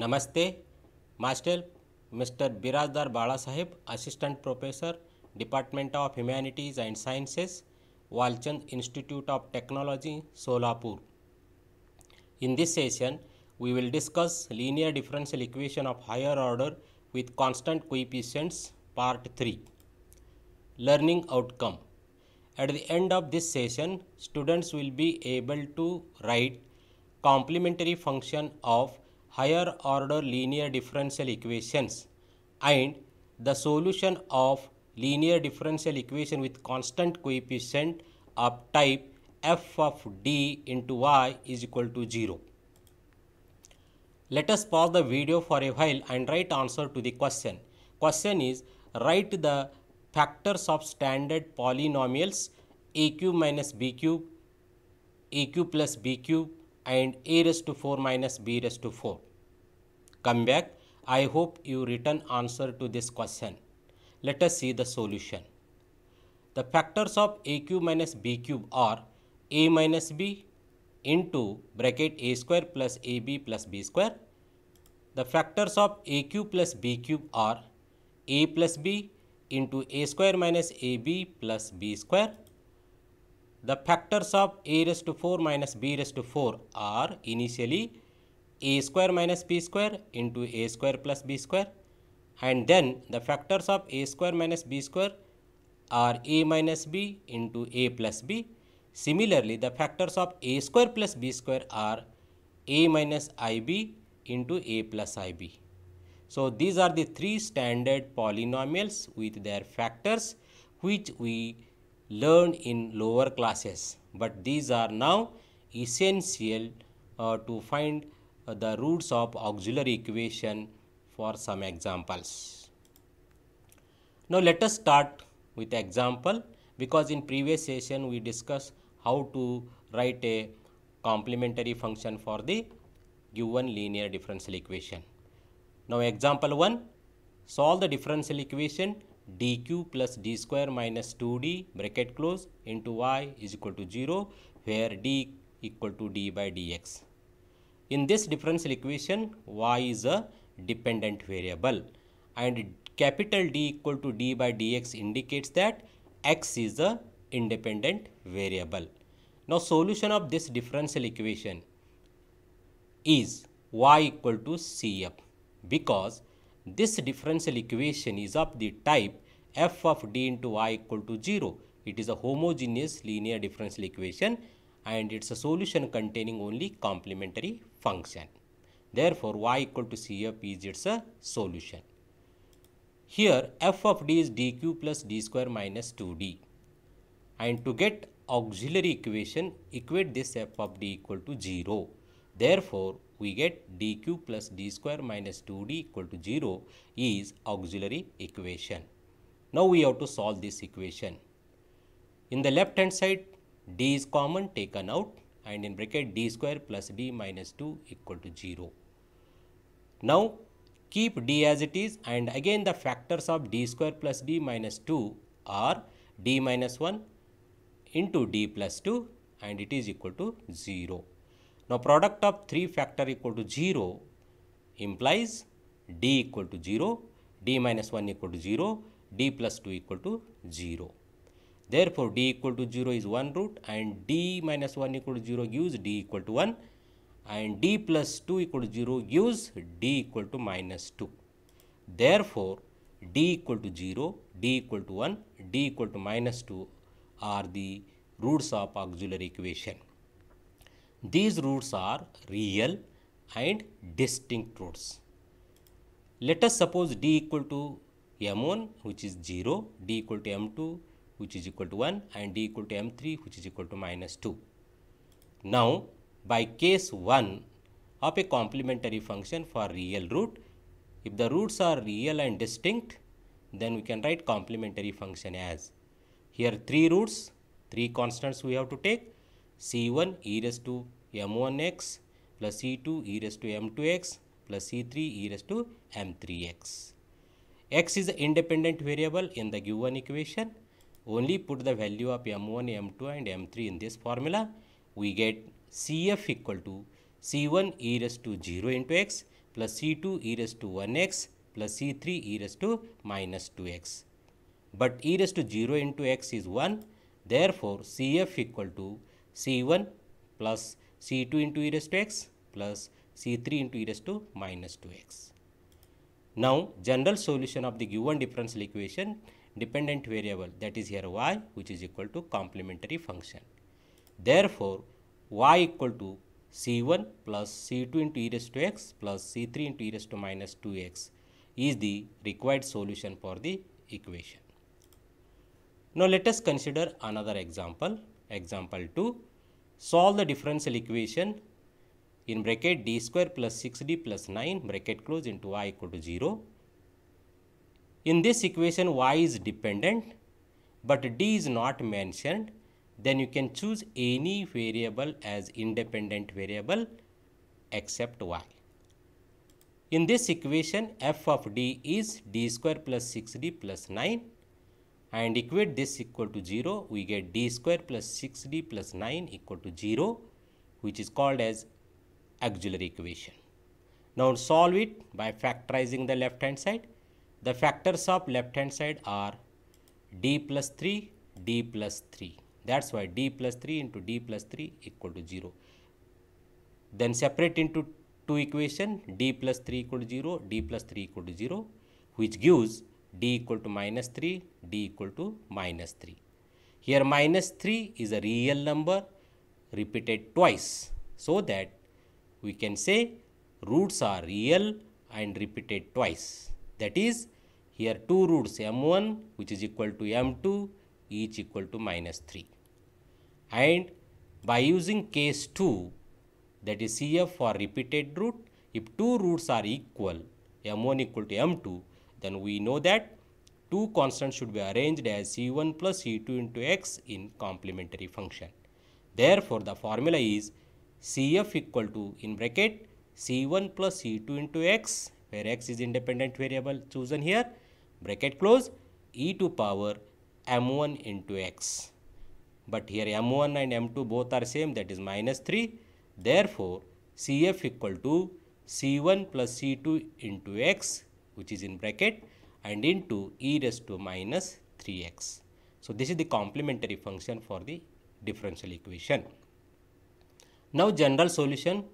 नमस्ते master mister Birajdar Bada Saheb assistant professor department of humanities and sciences Walchand institute of technology Solapur in this session we will discuss linear differential equation of higher order with constant coefficients part three learning outcome at the end of this session students will be able to write complementary function of higher order linear differential equations and the solution of linear differential equation with constant coefficient of type f of d into y is equal to 0. Let us pause the video for a while and write answer to the question. Question is write the factors of standard polynomials a cube minus b cube, a cube plus b cube, and a raised to 4 minus b raised to 4. Come back. I hope you written answer to this question. Let us see the solution. The factors of a cube minus b cube are a minus b into bracket a square plus ab plus b square. The factors of a cube plus b cube are a plus b into a square minus ab plus b square the factors of a raised to 4 minus b raised to 4 are initially a square minus b square into a square plus b square and then the factors of a square minus b square are a minus b into a plus b. Similarly, the factors of a square plus b square are a minus ib into a plus ib. So, these are the three standard polynomials with their factors which we learned in lower classes, but these are now essential uh, to find uh, the roots of auxiliary equation for some examples. Now let us start with example because in previous session we discussed how to write a complementary function for the given linear differential equation. Now example 1 solve the differential equation dq plus d square minus 2d bracket close into y is equal to 0 where d equal to d by dx. In this differential equation y is a dependent variable and capital D equal to d by dx indicates that x is a independent variable. Now solution of this differential equation is y equal to Cf because this differential equation is of the type f of d into y equal to 0. It is a homogeneous linear differential equation and it's a solution containing only complementary function. Therefore, y equal to cf is its a solution. Here f of d is dq plus d square minus 2d and to get auxiliary equation equate this f of d equal to 0. Therefore, we get dq plus d square minus 2d equal to 0 is auxiliary equation. Now we have to solve this equation. In the left hand side, d is common taken out and in bracket d square plus d minus 2 equal to 0. Now keep d as it is and again the factors of d square plus d minus 2 are d minus 1 into d plus 2 and it is equal to 0. Now, product of 3 factor equal to 0 implies d equal to 0, d minus 1 equal to 0, d plus 2 equal to 0. Therefore, d equal to 0 is one root and d minus 1 equal to 0 gives d equal to 1 and d plus 2 equal to 0 gives d equal to minus 2. Therefore, d equal to 0, d equal to 1, d equal to minus 2 are the roots of auxiliary equation. These roots are real and distinct roots. Let us suppose d equal to m1 which is 0, d equal to m2 which is equal to 1 and d equal to m3 which is equal to minus 2. Now, by case 1 of a complementary function for real root, if the roots are real and distinct, then we can write complementary function as here 3 roots, 3 constants we have to take c1 e raised to m1x plus c2 e raised to m2x plus c3 e raised to m3x. x is the independent variable in the given equation. Only put the value of m1, m2 and m3 in this formula. We get cf equal to c1 e raised to 0 into x plus c2 e raised to 1x plus c3 e raised to minus 2x. But e raised to 0 into x is 1. Therefore, cf equal to c1 plus c2 into e raised to x plus c3 into e raised to minus 2x. Now, general solution of the given differential equation dependent variable that is here y which is equal to complementary function. Therefore, y equal to c1 plus c2 into e raised to x plus c3 into e raised to minus 2x is the required solution for the equation. Now, let us consider another example, example 2 solve the differential equation in bracket d square plus 6d plus 9 bracket close into y equal to 0. In this equation y is dependent but d is not mentioned then you can choose any variable as independent variable except y. In this equation f of d is d square plus 6d plus 9 and equate this equal to 0 we get d square plus 6d plus 9 equal to 0 which is called as auxiliary equation. Now solve it by factorizing the left hand side. The factors of left hand side are d plus 3 d plus 3 that's why d plus 3 into d plus 3 equal to 0. Then separate into two equation d plus 3 equal to 0 d plus 3 equal to 0 which gives d equal to minus 3, d equal to minus 3. Here minus 3 is a real number repeated twice so that we can say roots are real and repeated twice. That is here two roots m1 which is equal to m2 each equal to minus 3. And by using case 2 that is CF for repeated root if two roots are equal m1 equal to m2 then we know that two constants should be arranged as c1 plus c2 into x in complementary function. Therefore, the formula is cf equal to in bracket c1 plus c2 into x where x is independent variable chosen here bracket close e to power m1 into x. But here m1 and m2 both are same that is minus 3. Therefore, cf equal to c1 plus c2 into x which is in bracket and into e raised to minus 3x. So, this is the complementary function for the differential equation. Now, general solution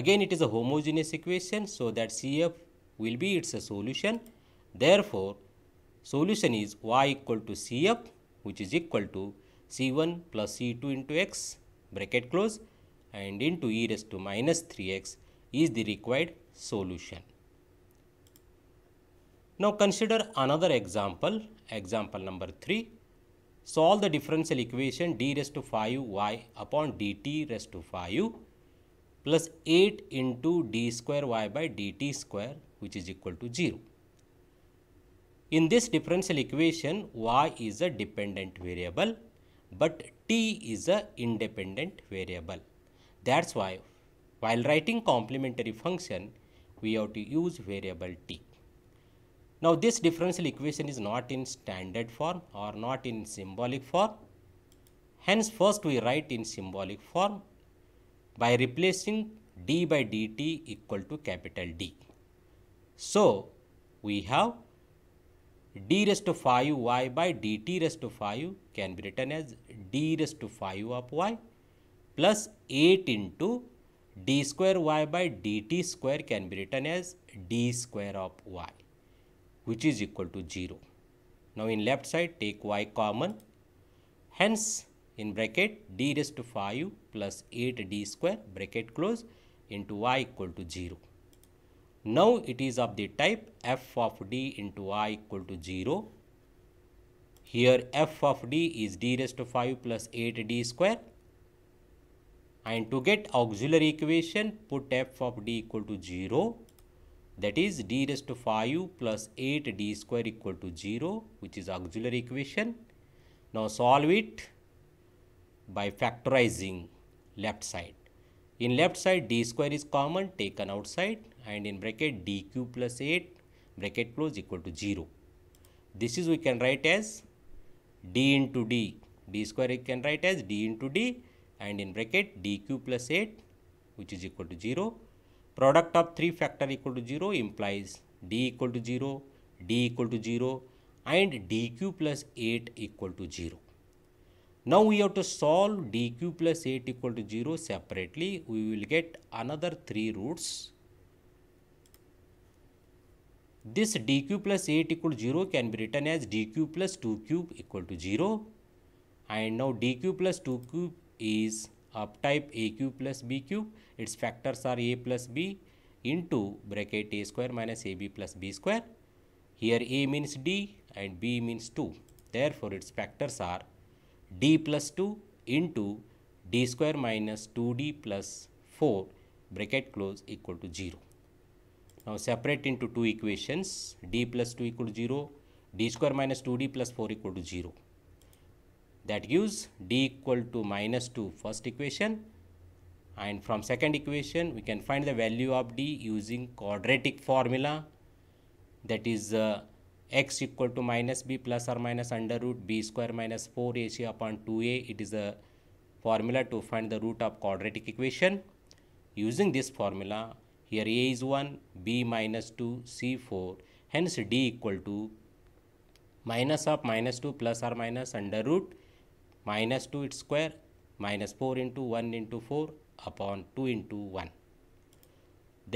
again it is a homogeneous equation. So, that CF will be its a solution. Therefore, solution is y equal to Cf which is equal to C1 plus C2 into x bracket close and into e raised to minus 3x is the required solution. Now consider another example, example number 3. Solve the differential equation d raised to 5y upon dt raised to 5 plus 8 into d square y by dt square which is equal to 0. In this differential equation, y is a dependent variable but t is a independent variable. That's why while writing complementary function, we have to use variable t. Now, this differential equation is not in standard form or not in symbolic form. Hence, first we write in symbolic form by replacing d by dt equal to capital D. So, we have d raised to 5 y by dt raised to 5 can be written as d raised to 5 of y plus 8 into d square y by dt square can be written as d square of y which is equal to 0. Now in left side take y common hence in bracket d raised to 5 plus 8d square bracket close into y equal to 0. Now it is of the type f of d into y equal to 0. Here f of d is d raised to 5 plus 8d square and to get auxiliary equation put f of d equal to 0 that is d raised to 5 plus 8d square equal to 0 which is auxiliary equation. Now solve it by factorizing left side. In left side d square is common taken outside and in bracket dq plus 8 bracket close equal to 0. This is we can write as d into d d square we can write as d into d and in bracket dq plus 8 which is equal to 0 Product of 3 factor equal to 0 implies d equal to 0, d equal to 0 and dq plus 8 equal to 0. Now we have to solve dq plus 8 equal to 0 separately. We will get another 3 roots. This dq plus 8 equal to 0 can be written as dq plus 2 cube equal to 0 and now dq plus 2 cube is of type a cube plus b cube. Its factors are a plus b into bracket a square minus ab plus b square. Here a means d and b means 2. Therefore, its factors are d plus 2 into d square minus 2d plus 4 bracket close equal to 0. Now, separate into two equations d plus 2 equal to 0, d square minus 2d plus 4 equal to 0 that gives d equal to minus 2 first equation and from second equation we can find the value of d using quadratic formula that is uh, x equal to minus b plus or minus under root b square minus 4ac upon 2a it is a formula to find the root of quadratic equation using this formula here a is 1 b minus 2 c 4 hence d equal to minus of minus 2 plus or minus under root minus 2 its square minus 4 into 1 into 4 upon 2 into 1.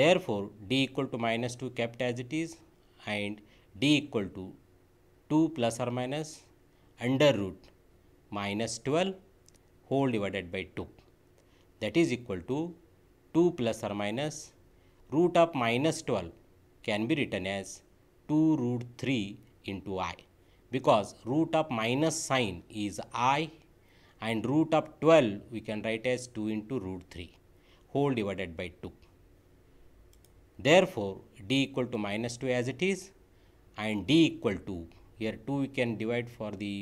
Therefore, d equal to minus 2 kept as it is and d equal to 2 plus or minus under root minus 12 whole divided by 2 that is equal to 2 plus or minus root of minus 12 can be written as 2 root 3 into i because root of minus sign is i and root of 12 we can write as 2 into root 3 whole divided by 2. Therefore, d equal to minus 2 as it is and d equal to here 2 we can divide for the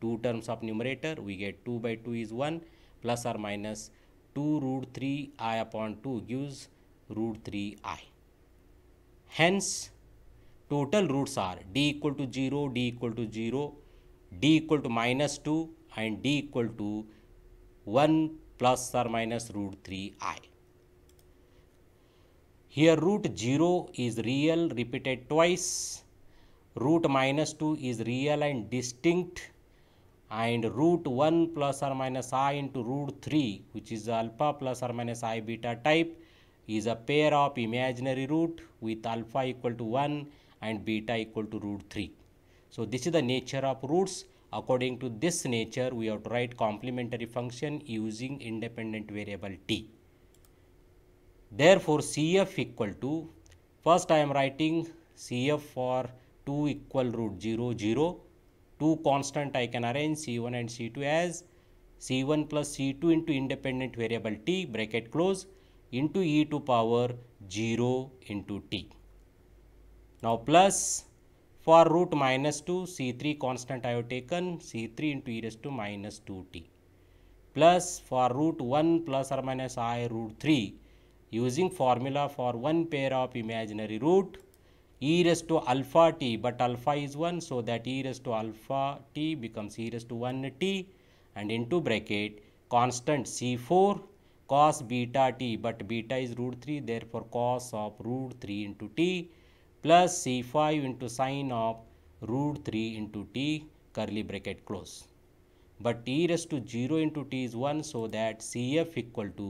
2 terms of numerator we get 2 by 2 is 1 plus or minus 2 root 3 i upon 2 gives root 3 i. Hence, total roots are d equal to 0, d equal to 0, d equal to minus 2 and d equal to 1 plus or minus root 3 i. Here root 0 is real repeated twice, root minus 2 is real and distinct and root 1 plus or minus i into root 3 which is alpha plus or minus i beta type is a pair of imaginary root with alpha equal to 1 and beta equal to root 3. So this is the nature of roots. According to this nature, we have to write complementary function using independent variable t. Therefore, CF equal to, first I am writing CF for 2 equal root 0, 0. 2 constant I can arrange C1 and C2 as C1 plus C2 into independent variable t bracket close into e to power 0 into t. Now plus for root minus 2 C3 constant I have taken C3 into e raised to minus 2t plus for root 1 plus or minus i root 3 using formula for one pair of imaginary root e raised to alpha t but alpha is 1 so that e raised to alpha t becomes e raised to 1 t and into bracket constant c4 cos beta t but beta is root 3 therefore cos of root 3 into t plus C5 into sine of root 3 into t curly bracket close. But e raised to 0 into t is 1 so that Cf equal to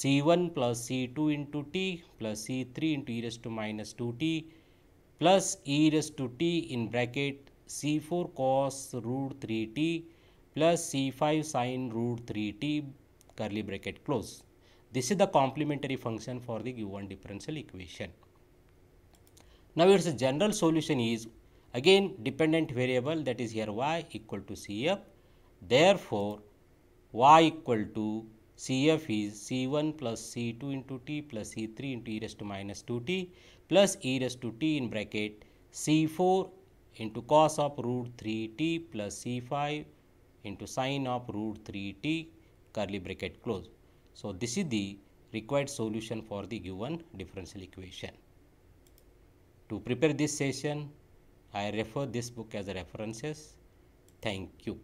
C1 plus C2 into t plus C3 into e raised to minus 2t plus e raised to t in bracket C4 cos root 3t plus C5 sine root 3t curly bracket close. This is the complementary function for the given differential equation. Now its general solution is again dependent variable that is here y equal to Cf. Therefore, y equal to Cf is C1 plus C2 into t plus C3 into e raised to minus 2t plus e raised to t in bracket C4 into cos of root 3t plus C5 into sin of root 3t curly bracket close. So, this is the required solution for the given differential equation. To prepare this session, I refer this book as references. Thank you.